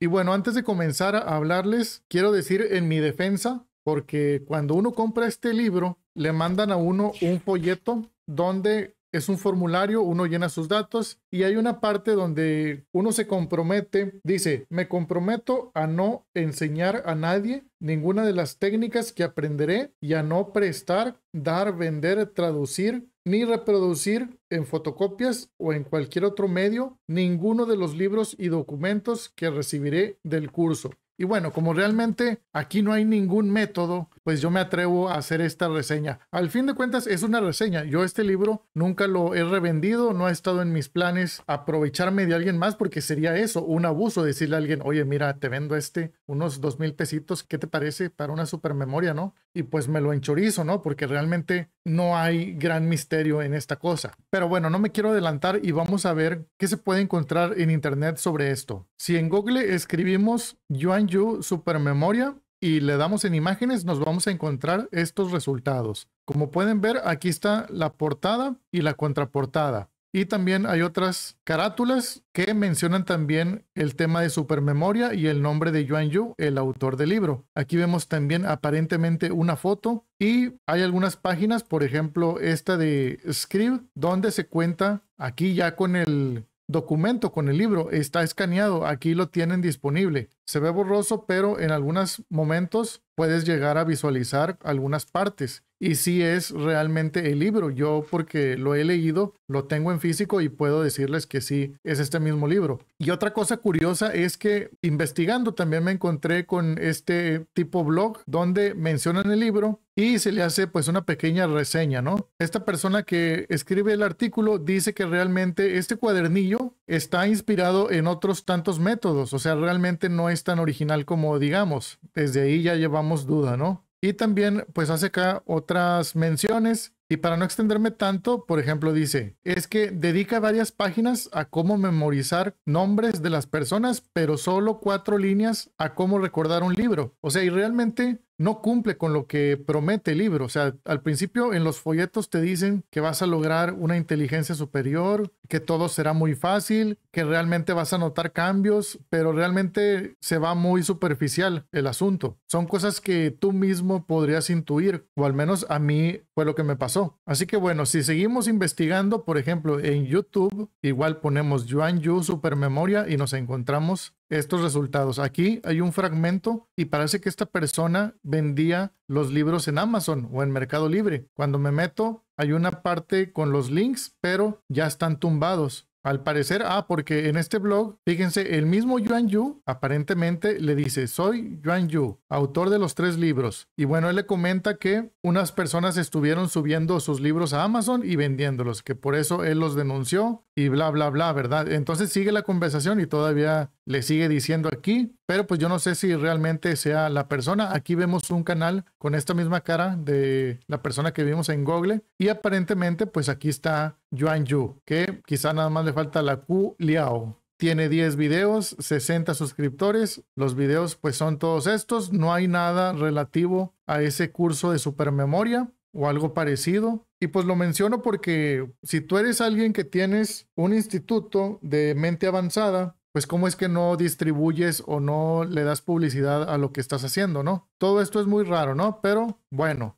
Y bueno, antes de comenzar a hablarles, quiero decir en mi defensa, porque cuando uno compra este libro, le mandan a uno un folleto donde es un formulario, uno llena sus datos y hay una parte donde uno se compromete, dice, me comprometo a no enseñar a nadie ninguna de las técnicas que aprenderé y a no prestar, dar, vender, traducir ni reproducir en fotocopias o en cualquier otro medio ninguno de los libros y documentos que recibiré del curso. Y bueno, como realmente aquí no hay ningún método pues yo me atrevo a hacer esta reseña. Al fin de cuentas, es una reseña. Yo este libro nunca lo he revendido, no ha estado en mis planes aprovecharme de alguien más porque sería eso, un abuso decirle a alguien, oye, mira, te vendo este, unos dos mil pesitos, ¿qué te parece para una supermemoria, no? Y pues me lo enchorizo, ¿no? Porque realmente no hay gran misterio en esta cosa. Pero bueno, no me quiero adelantar y vamos a ver qué se puede encontrar en internet sobre esto. Si en Google escribimos Yuan Yu Supermemoria, y le damos en imágenes, nos vamos a encontrar estos resultados. Como pueden ver, aquí está la portada y la contraportada. Y también hay otras carátulas que mencionan también el tema de supermemoria y el nombre de Yuan Yu, el autor del libro. Aquí vemos también aparentemente una foto y hay algunas páginas, por ejemplo esta de Scribd donde se cuenta aquí ya con el documento con el libro está escaneado, aquí lo tienen disponible. Se ve borroso, pero en algunos momentos puedes llegar a visualizar algunas partes y si es realmente el libro. Yo porque lo he leído, lo tengo en físico y puedo decirles que sí, es este mismo libro. Y otra cosa curiosa es que investigando también me encontré con este tipo blog donde mencionan el libro y se le hace pues una pequeña reseña, ¿no? Esta persona que escribe el artículo dice que realmente este cuadernillo está inspirado en otros tantos métodos, o sea, realmente no es tan original como digamos. Desde ahí ya llevamos duda, ¿no? Y también pues hace acá otras menciones y para no extenderme tanto, por ejemplo, dice, es que dedica varias páginas a cómo memorizar nombres de las personas, pero solo cuatro líneas a cómo recordar un libro. O sea, y realmente no cumple con lo que promete el libro. O sea, al principio en los folletos te dicen que vas a lograr una inteligencia superior, que todo será muy fácil, que realmente vas a notar cambios, pero realmente se va muy superficial el asunto. Son cosas que tú mismo podrías intuir, o al menos a mí fue lo que me pasó. Así que bueno, si seguimos investigando, por ejemplo, en YouTube, igual ponemos Yuan Yu Supermemoria y nos encontramos estos resultados. Aquí hay un fragmento y parece que esta persona vendía los libros en Amazon o en Mercado Libre. Cuando me meto, hay una parte con los links, pero ya están tumbados. Al parecer, ah, porque en este blog, fíjense, el mismo Yuan Yu aparentemente le dice, soy Yuan Yu, autor de los tres libros. Y bueno, él le comenta que unas personas estuvieron subiendo sus libros a Amazon y vendiéndolos, que por eso él los denunció y bla, bla, bla, ¿verdad? Entonces sigue la conversación y todavía le sigue diciendo aquí, pero pues yo no sé si realmente sea la persona. Aquí vemos un canal con esta misma cara de la persona que vimos en Google y aparentemente pues aquí está Yuan Yu, que quizá nada más le falta la Q Liao. Tiene 10 videos, 60 suscriptores. Los videos pues son todos estos. No hay nada relativo a ese curso de supermemoria o algo parecido. Y pues lo menciono porque si tú eres alguien que tienes un instituto de mente avanzada, pues cómo es que no distribuyes o no le das publicidad a lo que estás haciendo, ¿no? Todo esto es muy raro, ¿no? Pero bueno.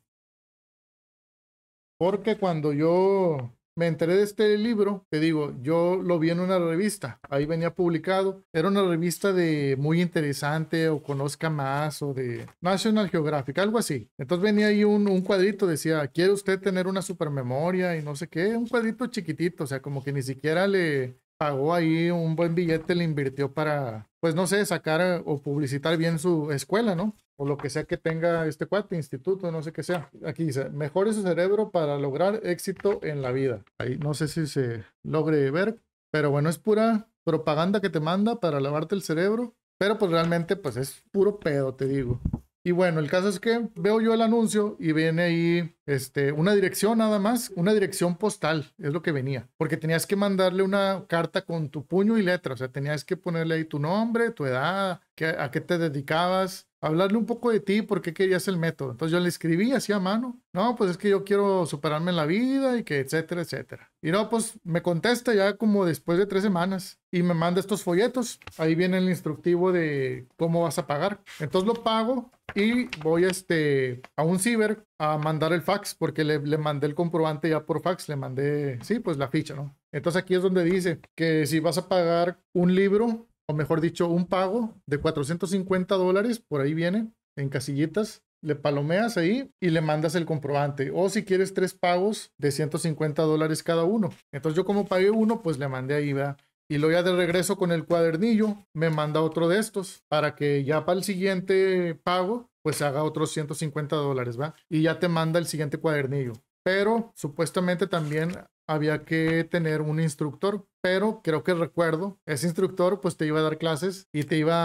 Porque cuando yo me enteré de este libro, te digo, yo lo vi en una revista, ahí venía publicado, era una revista de muy interesante o conozca más o de National Geographic, algo así. Entonces venía ahí un, cuadrito, decía, ¿quiere usted tener una supermemoria y no sé qué? Un cuadrito chiquitito, o sea, como que ni siquiera le pagó ahí un buen billete, le invirtió para, pues no sé, sacar o publicitar bien su escuela, ¿no? o lo que sea que tenga este cuate, instituto, no sé qué sea. Aquí dice, mejore su cerebro para lograr éxito en la vida. Ahí no sé si se logre ver, pero bueno, es pura propaganda que te manda para lavarte el cerebro, pero pues realmente pues es puro pedo, te digo. Y bueno, el caso es que veo yo el anuncio y viene ahí este, una dirección nada más, una dirección postal, es lo que venía, porque tenías que mandarle una carta con tu puño y letra, o sea, tenías que ponerle ahí tu nombre, tu edad, a qué te dedicabas, hablarle un poco de ti, por qué querías el método. Entonces yo le escribí así a mano, no, pues es que yo quiero superarme en la vida y que etcétera, etcétera. Y no, pues me contesta ya como después de tres semanas y me manda estos folletos. Ahí viene el instructivo de cómo vas a pagar. Entonces lo pago y voy a, este, a un ciber a mandar el fax porque le, le mandé el comprobante ya por fax, le mandé, sí, pues la ficha, ¿no? Entonces aquí es donde dice que si vas a pagar un libro o mejor dicho, un pago de 450 dólares, por ahí viene, en casillitas, le palomeas ahí y le mandas el comprobante. O si quieres tres pagos de 150 dólares cada uno. Entonces yo como pagué uno, pues le mandé ahí, ¿verdad? Y luego ya de regreso con el cuadernillo, me manda otro de estos para que ya para el siguiente pago, pues haga otros 150 dólares, ¿va? Y ya te manda el siguiente cuadernillo. Pero supuestamente también había que tener un instructor, pero creo que recuerdo, ese instructor pues te iba a dar clases y te iba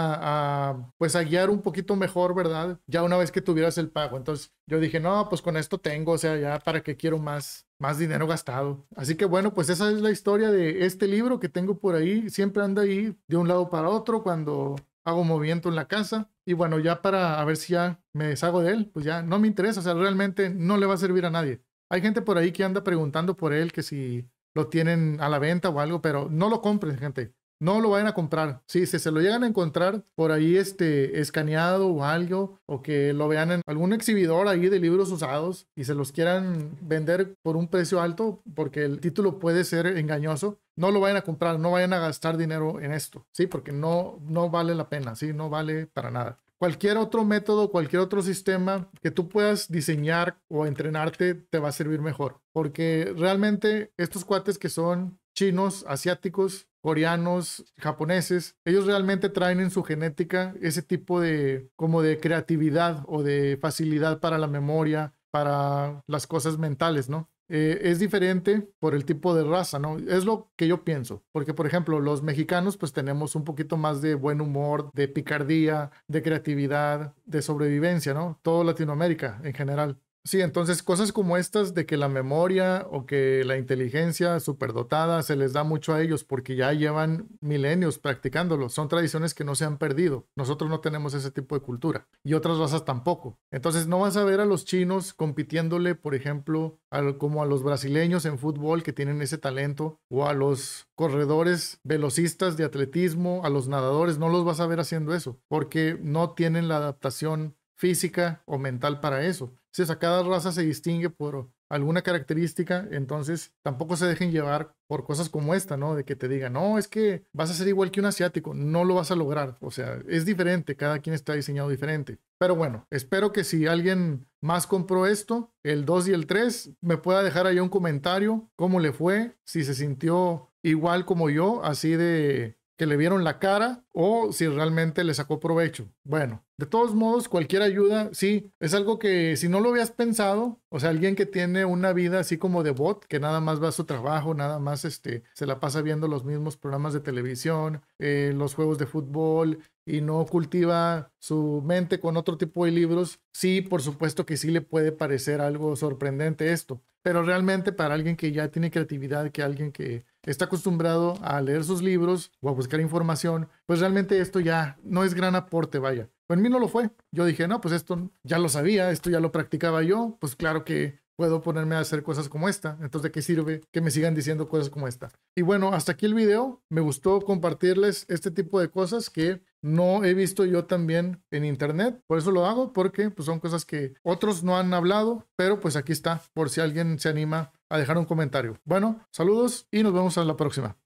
a pues a guiar un poquito mejor, ¿verdad? Ya una vez que tuvieras el pago. Entonces yo dije, no, pues con esto tengo, o sea, ya para qué quiero más, más dinero gastado. Así que bueno, pues esa es la historia de este libro que tengo por ahí, siempre anda ahí de un lado para otro cuando hago movimiento en la casa y bueno, ya para a ver si ya me deshago de él, pues ya no me interesa, o sea, realmente no le va a servir a nadie. Hay gente por ahí que anda preguntando por él, que si lo tienen a la venta o algo, pero no lo compren, gente. No lo vayan a comprar. si se lo llegan a encontrar por ahí este, escaneado o algo, o que lo vean en algún exhibidor ahí de libros usados y se los quieran vender por un precio alto, porque el título puede ser engañoso, no lo vayan a comprar, no vayan a gastar dinero en esto, ¿sí? Porque no, no vale la pena, ¿sí? No vale para nada cualquier otro método, cualquier otro sistema que tú puedas diseñar o entrenarte te va a servir mejor. Porque realmente estos cuates que son chinos, asiáticos, coreanos, japoneses, ellos realmente traen en su genética ese tipo de como de creatividad o de facilidad para la memoria, para las cosas mentales, ¿no? Eh, es diferente por el tipo de raza, ¿no? Es lo que yo pienso, porque por ejemplo los mexicanos pues tenemos un poquito más de buen humor, de picardía, de creatividad, de sobrevivencia, ¿no? Todo Latinoamérica en general. Sí, entonces cosas como estas de que la memoria o que la inteligencia superdotada se les da mucho a ellos porque ya llevan milenios practicándolo. Son tradiciones que no se han perdido. Nosotros no tenemos ese tipo de cultura y otras razas tampoco. Entonces no vas a ver a los chinos compitiéndole, por ejemplo, como a los brasileños en fútbol que tienen ese talento o a los corredores velocistas de atletismo, a los nadadores. No los vas a ver haciendo eso porque no tienen la adaptación física o mental para eso. Si cada raza se distingue por alguna característica, entonces tampoco se dejen llevar por cosas como esta, ¿no? De que te digan, no, es que vas a ser igual que un asiático, no lo vas a lograr. O sea, es diferente, cada quien está diseñado diferente. Pero bueno, espero que si alguien más compró esto, el 2 y el 3, me pueda dejar ahí un comentario, cómo le fue, si se sintió igual como yo, así de que le vieron la cara o si realmente le sacó provecho. Bueno, de todos modos, cualquier ayuda, sí, es algo que si no lo habías pensado, o sea, alguien que tiene una vida así como de bot, que nada más va a su trabajo, nada más este, se la pasa viendo los mismos programas de televisión, eh, los juegos de fútbol, y no cultiva su mente con otro tipo de libros, sí, por supuesto que sí le puede parecer algo sorprendente esto, pero realmente para alguien que ya tiene creatividad, que alguien que está acostumbrado a leer sus libros o a buscar información, pues realmente esto ya no es gran aporte, vaya. Pues en mí no lo fue. Yo dije, no, pues esto ya lo sabía, esto ya lo practicaba yo, pues claro que puedo ponerme a hacer cosas como esta. Entonces, ¿de qué sirve que me sigan diciendo cosas como esta? Y bueno, hasta aquí el video. Me gustó compartirles este tipo de cosas que no he visto yo también en internet. Por eso lo hago, porque pues, son cosas que otros no han hablado, pero pues aquí está, por si alguien se anima a dejar un comentario. Bueno, saludos y nos vemos en la próxima.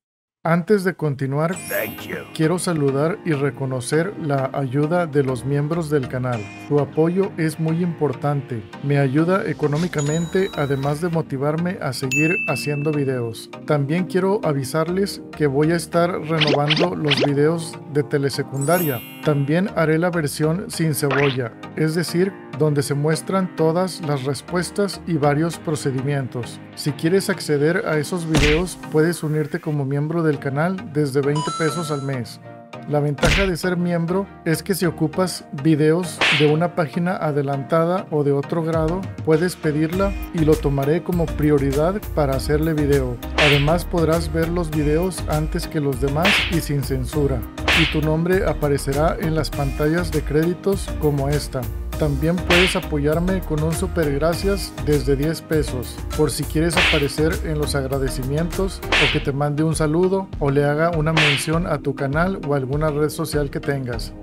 Antes de continuar, quiero saludar y reconocer la ayuda de los miembros del canal. Su apoyo es muy importante. Me ayuda económicamente además de motivarme a seguir haciendo videos. También quiero avisarles que voy a estar renovando los videos de telesecundaria. También haré la versión sin cebolla, es decir, donde se muestran todas las respuestas y varios procedimientos. Si quieres acceder a esos videos, puedes unirte como miembro del canal desde 20 pesos al mes. La ventaja de ser miembro es que si ocupas videos de una página adelantada o de otro grado, puedes pedirla y lo tomaré como prioridad para hacerle video. Además podrás ver los videos antes que los demás y sin censura. Y tu nombre aparecerá en las pantallas de créditos como esta. También puedes apoyarme con un super gracias desde 10 pesos por si quieres aparecer en los agradecimientos o que te mande un saludo o le haga una mención a tu canal o alguna red social que tengas.